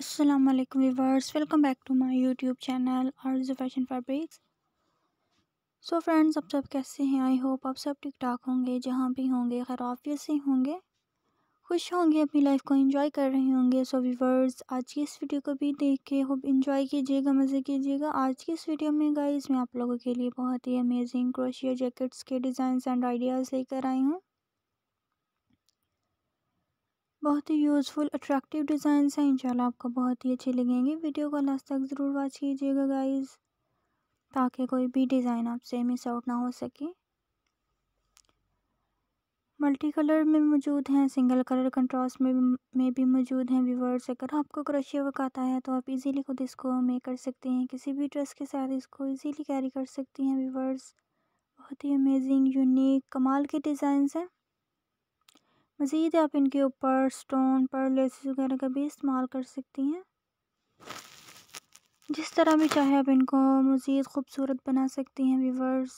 Aslam viewers welcome back to my YouTube channel जो fashion fabrics so friends आप सब कैसे हैं आई होप आप सब ठीक ठाक होंगे जहाँ भी होंगे खराफियत से होंगे खुश होंगे अपनी लाइफ को इंजॉय कर रहे होंगे सो वीवर्स आज की इस वीडियो को भी देख के खूब इंजॉय कीजिएगा मज़े कीजिएगा आज की इस वीडियो में गाइस मैं आप लोगों के लिए बहुत ही अमेजिंग क्रोशिया जैकेट्स के डिज़ाइन एंड आइडियाज़ लेकर आई हूँ बहुत ही यूज़फुल अट्रैक्टिव डिज़ाइन हैं इंशाल्लाह आपको बहुत ही अच्छे लगेंगे वीडियो को लास्ट तक ज़रूर वॉच कीजिएगा गाइस ताकि कोई भी डिज़ाइन आपसे मिस आउट ना हो सके मल्टी कलर में मौजूद हैं सिंगल कलर कंट्रास्ट में में भी मौजूद हैं व्यूवर्स अगर आपको क्रोशिया वर्क आता है तो आप इजीली खुद इसको मेक कर सकते हैं किसी भी ड्रेस के साथ इसको इजीली कैरी कर सकती हैं व्यूवर्स बहुत ही अमेजिंग यूनिक कमाल के डिज़ाइंस हैं मज़ीद आप इनके ऊपर स्टोन पर लेस वगैरह का भी इस्तेमाल कर सकती हैं जिस तरह भी चाहे आप इनको मज़ीद खूबसूरत बना सकती हैं व्यूवर्स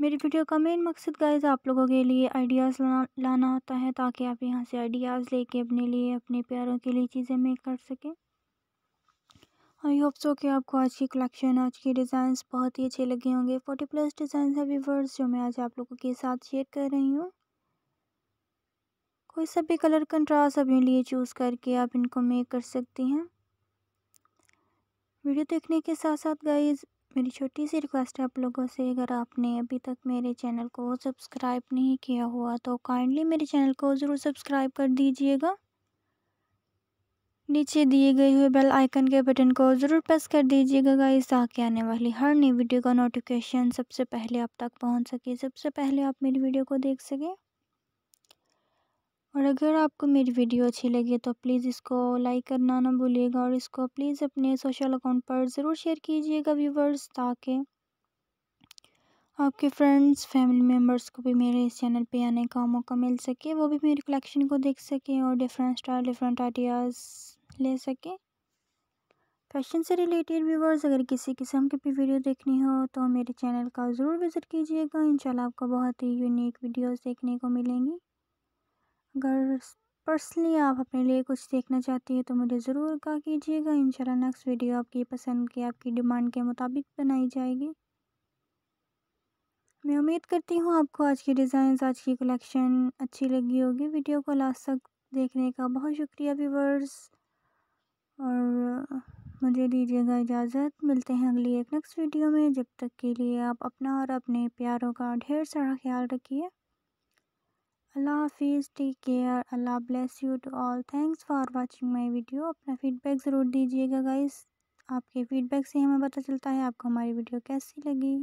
मेरी वीडियो का मेन मकसद गाइज आप लोगों के लिए आइडियाज़ लाना होता है ताकि आप यहाँ से आइडियाज़ लेके अपने लिए अपने प्यारों के लिए चीज़ें मेक कर सकें आई होप सो कि आपको आज की कलेक्शन आज के डिज़ाइंस बहुत ही अच्छे लगे होंगे फोर्टी प्लस डिज़ाइन है व्यूवर्स जो मैं आज आप लोगों के साथ शेयर कर रही हूँ कोई सा भी कलर कंट्रास्ट अपने लिए चूज़ करके आप इनको मेक कर सकती हैं वीडियो देखने के साथ साथ गाइस मेरी छोटी सी रिक्वेस्ट है आप लोगों से अगर आपने अभी तक मेरे चैनल को सब्सक्राइब नहीं किया हुआ तो काइंडली मेरे चैनल को ज़रूर सब्सक्राइब कर दीजिएगा नीचे दिए गए हुए बेल आइकन के बटन को ज़रूर प्रेस कर दीजिएगा गाइस ताकि आने वाली हर नई वीडियो का नोटिफिकेशन सबसे पहले आप तक पहुंच सके सबसे पहले आप मेरी वीडियो को देख सकें और अगर आपको मेरी वीडियो अच्छी लगी तो प्लीज़ इसको लाइक करना ना भूलिएगा और इसको प्लीज़ अपने सोशल अकाउंट पर ज़रूर शेयर कीजिएगा व्यूवर्स ताकि आपके फ्रेंड्स फैमिली मेम्बर्स को भी मेरे इस चैनल पे आने का मौका मिल सके वो भी मेरी कलेक्शन को देख सकें और डिफरेंट स्टाइल डिफरेंट आइडियाज़ ले सकें फैशन से रिलेटेड व्यूवर्स अगर किसी किस्म की भी वीडियो देखनी हो तो मेरे चैनल का ज़रूर विज़िट कीजिएगा इंशाल्लाह आपको बहुत ही यूनिक वीडियोज़ देखने को मिलेंगी अगर पर्सनली आप अपने लिए कुछ देखना चाहती हैं तो मुझे ज़रूर कहा कीजिएगा शाला नेक्स्ट वीडियो आपकी पसंद की आपकी डिमांड के मुताबिक बनाई जाएगी मैं उम्मीद करती हूँ आपको आज की डिज़ाइन आज की कलेक्शन अच्छी लगी होगी वीडियो को लास्ट तक देखने का बहुत शुक्रिया व्यूवर्स और मुझे दीजिएगा इजाज़त मिलते हैं अगली एक नेक्स्ट वीडियो में जब तक के लिए आप अपना और अपने प्यारों का ढेर सारा ख्याल रखिए अल्लाह हाफिज़ take care Allah bless you to all thanks for watching my video अपना फीडबैक ज़रूर दीजिएगा गाइस आपके फीडबैक से हमें पता चलता है आपको हमारी वीडियो कैसी लगी